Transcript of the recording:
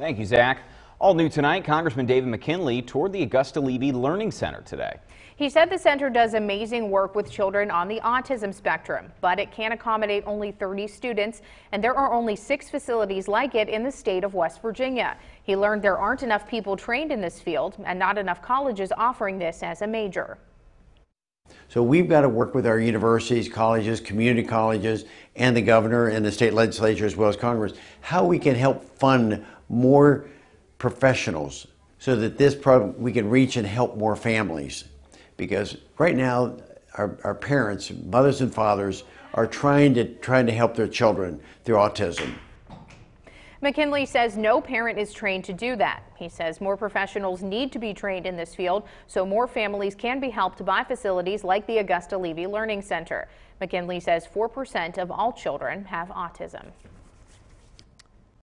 Thank you, Zach. All new tonight, Congressman David McKinley toured the Augusta Levy Learning Center today. He said the center does amazing work with children on the autism spectrum, but it can accommodate only 30 students, and there are only six facilities like it in the state of West Virginia. He learned there aren't enough people trained in this field and not enough colleges offering this as a major. So we've got to work with our universities, colleges, community colleges, and the governor and the state legislature as well as Congress, how we can help fund more professionals so that this program we can reach and help more families because right now our, our parents mothers and fathers are trying to trying to help their children through autism McKinley says no parent is trained to do that. He says more professionals need to be trained in this field so more families can be helped by facilities like the Augusta Levy Learning Center. McKinley says 4% of all children have autism.